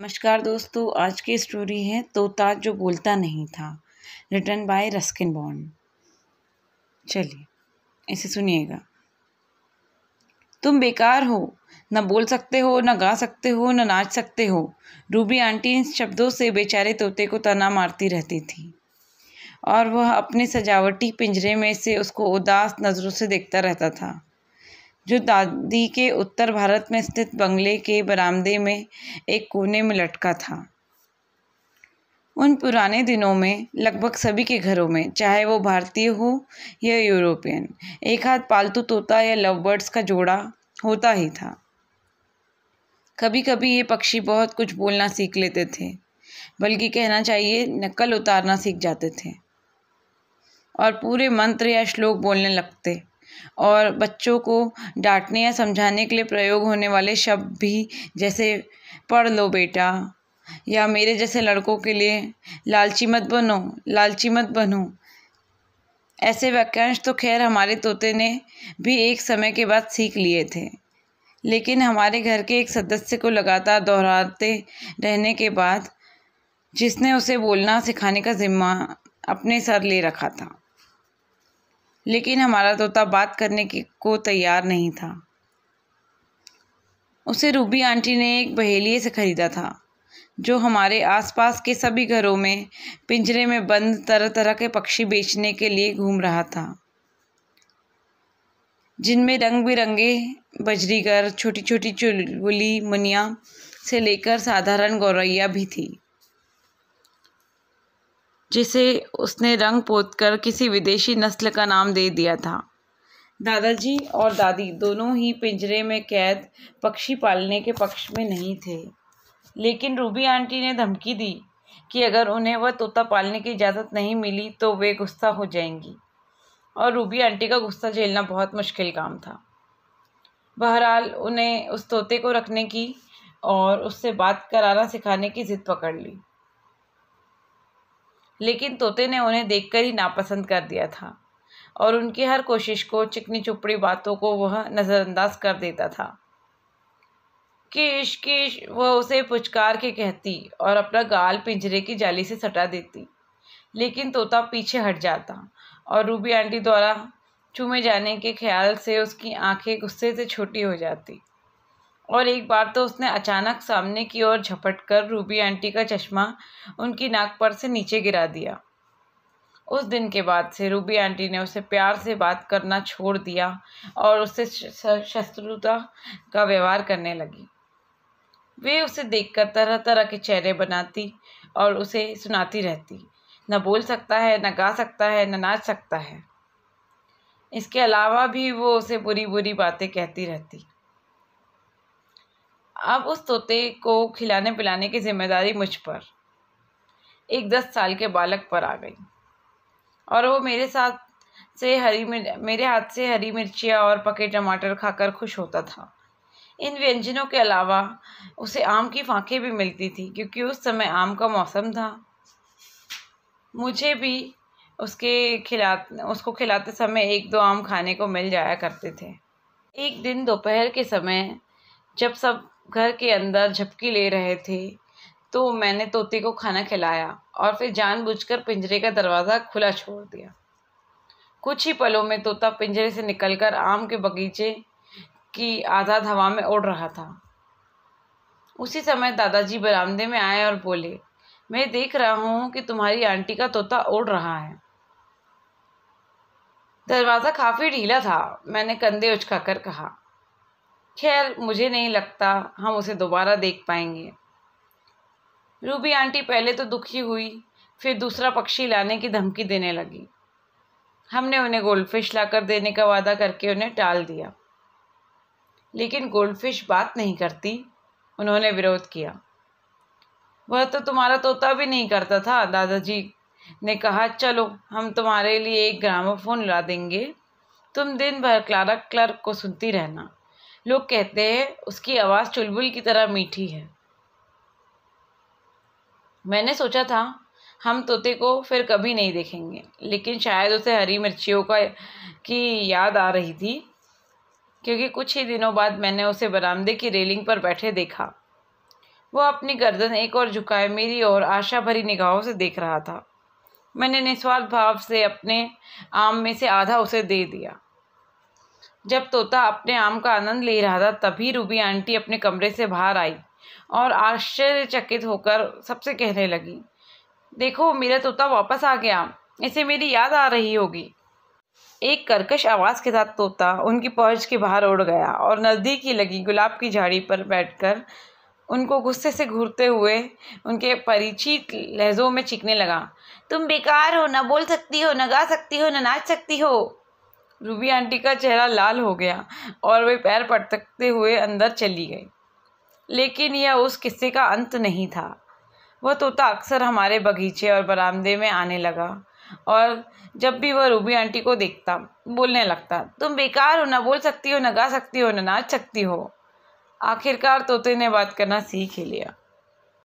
नमस्कार दोस्तों आज की स्टोरी है तोता जो बोलता नहीं था रिटर्न बाय रस्किन बॉन्ड चलिए इसे सुनिएगा तुम बेकार हो न बोल सकते हो न गा सकते हो न नाच सकते हो रूबी आंटी इन शब्दों से बेचारे तोते को तना मारती रहती थी और वह अपने सजावटी पिंजरे में से उसको उदास नज़रों से देखता रहता था जो दादी के उत्तर भारत में स्थित बंगले के बरामदे में एक कोने में लटका था उन पुराने दिनों में लगभग सभी के घरों में चाहे वो भारतीय हो या यूरोपियन एक हाथ पालतू तोता या लव बर्ड्स का जोड़ा होता ही था कभी कभी ये पक्षी बहुत कुछ बोलना सीख लेते थे बल्कि कहना चाहिए नकल उतारना सीख जाते थे और पूरे मंत्र या श्लोक बोलने लगते और बच्चों को डांटने या समझाने के लिए प्रयोग होने वाले शब्द भी जैसे पढ़ लो बेटा या मेरे जैसे लड़कों के लिए लालची मत बनो लालची मत बनो ऐसे वाक्यांश तो खैर हमारे तोते ने भी एक समय के बाद सीख लिए थे लेकिन हमारे घर के एक सदस्य को लगातार दोहराते रहने के बाद जिसने उसे बोलना सिखाने का जिम्मा अपने सर ले रखा था लेकिन हमारा तोता बात करने की को तैयार नहीं था उसे रूबी आंटी ने एक बहेलिए से ख़रीदा था जो हमारे आसपास के सभी घरों में पिंजरे में बंद तरह तरह के पक्षी बेचने के लिए घूम रहा था जिनमें रंग बिरंगे बजरीगर छोटी छोटी चुलबुली मुनिया से लेकर साधारण गौरैया भी थी जिसे उसने रंग पोत कर किसी विदेशी नस्ल का नाम दे दिया था दादाजी और दादी दोनों ही पिंजरे में कैद पक्षी पालने के पक्ष में नहीं थे लेकिन रूबी आंटी ने धमकी दी कि अगर उन्हें वह तोता पालने की इजाज़त नहीं मिली तो वे गुस्सा हो जाएंगी और रूबी आंटी का गुस्सा झेलना बहुत मुश्किल काम था बहरहाल उन्हें उस तोते को रखने की और उससे बात कराना सिखाने की ज़िद पकड़ ली लेकिन तोते ने उन्हें देखकर ही नापसंद कर दिया था और उनकी हर कोशिश को चिकनी चुपड़ी बातों को वह नज़रअंदाज कर देता था किश किश वह उसे पुचकार के कहती और अपना गाल पिंजरे की जाली से सटा देती लेकिन तोता पीछे हट जाता और रूबी आंटी द्वारा चूमे जाने के ख्याल से उसकी आंखें गुस्से से छोटी हो जाती और एक बार तो उसने अचानक सामने की ओर झपट कर रूबी आंटी का चश्मा उनकी नाक पर से नीचे गिरा दिया उस दिन के बाद से रूबी आंटी ने उसे प्यार से बात करना छोड़ दिया और उससे शत्रुता का व्यवहार करने लगी वे उसे देखकर तरह तरह के चेहरे बनाती और उसे सुनाती रहती न बोल सकता है न गा सकता है न नाच सकता है इसके अलावा भी वो उसे बुरी बुरी बातें कहती रहती अब उस तोते को खिलाने पिलाने की जिम्मेदारी मुझ पर एक दस साल के बालक पर आ गई और वो मेरे साथ से हरी मिर्च मेरे हाथ से हरी मिर्चियाँ और पके टमाटर खाकर खुश होता था इन व्यंजनों के अलावा उसे आम की फांकें भी मिलती थी क्योंकि उस समय आम का मौसम था मुझे भी उसके खिला उसको खिलाते समय एक दो आम खाने को मिल जाया करते थे एक दिन दोपहर के समय जब सब घर के अंदर झपकी ले रहे थे तो मैंने तोते को खाना खिलाया और फिर जानबूझकर पिंजरे का दरवाज़ा खुला छोड़ दिया कुछ ही पलों में तोता पिंजरे से निकलकर आम के बगीचे की आज़ाद हवा में उड़ रहा था उसी समय दादाजी बरामदे में आए और बोले मैं देख रहा हूँ कि तुम्हारी आंटी का तोता उड़ रहा है दरवाज़ा काफ़ी ढीला था मैंने कंधे कर कहा खैर मुझे नहीं लगता हम उसे दोबारा देख पाएंगे रूबी आंटी पहले तो दुखी हुई फिर दूसरा पक्षी लाने की धमकी देने लगी हमने उन्हें गोल्डफिश लाकर देने का वादा करके उन्हें टाल दिया लेकिन गोल्डफिश बात नहीं करती उन्होंने विरोध किया वह तो तुम्हारा तोता भी नहीं करता था दादाजी ने कहा चलो हम तुम्हारे लिए एक ग्रामोफोन ला देंगे तुम दिन भर क्लारा क्लर्क को सुनती रहना लोग कहते हैं उसकी आवाज़ चुलबुल की तरह मीठी है मैंने सोचा था हम तोते को फिर कभी नहीं देखेंगे लेकिन शायद उसे हरी मिर्चियों का की याद आ रही थी क्योंकि कुछ ही दिनों बाद मैंने उसे बरामदे की रेलिंग पर बैठे देखा वो अपनी गर्दन एक और झुकाए मेरी और आशा भरी निगाहों से देख रहा था मैंने निस्वार्थ भाव से अपने आम में से आधा उसे दे दिया जब तोता अपने आम का आनंद ले रहा था तभी रूबी आंटी अपने कमरे से बाहर आई और आश्चर्यचकित होकर सबसे कहने लगी देखो मेरा तोता वापस आ गया इसे मेरी याद आ रही होगी एक करकश आवाज़ के साथ तोता उनकी पहुंच के बाहर उड़ गया और नज़दीक ही लगी गुलाब की झाड़ी पर बैठकर उनको गुस्से से घूरते हुए उनके परिचित लहजों में चीखने लगा तुम बेकार हो ना बोल सकती हो ना गा सकती हो ना नाच सकती हो रूबी आंटी का चेहरा लाल हो गया और वे पैर पटकते हुए अंदर चली गई लेकिन यह उस किस्से का अंत नहीं था वह तोता अक्सर हमारे बगीचे और बरामदे में आने लगा और जब भी वह रूबी आंटी को देखता बोलने लगता तुम बेकार हो ना बोल सकती हो ना गा सकती हो ना नाच सकती हो आखिरकार तोते ने बात करना सीख ही लिया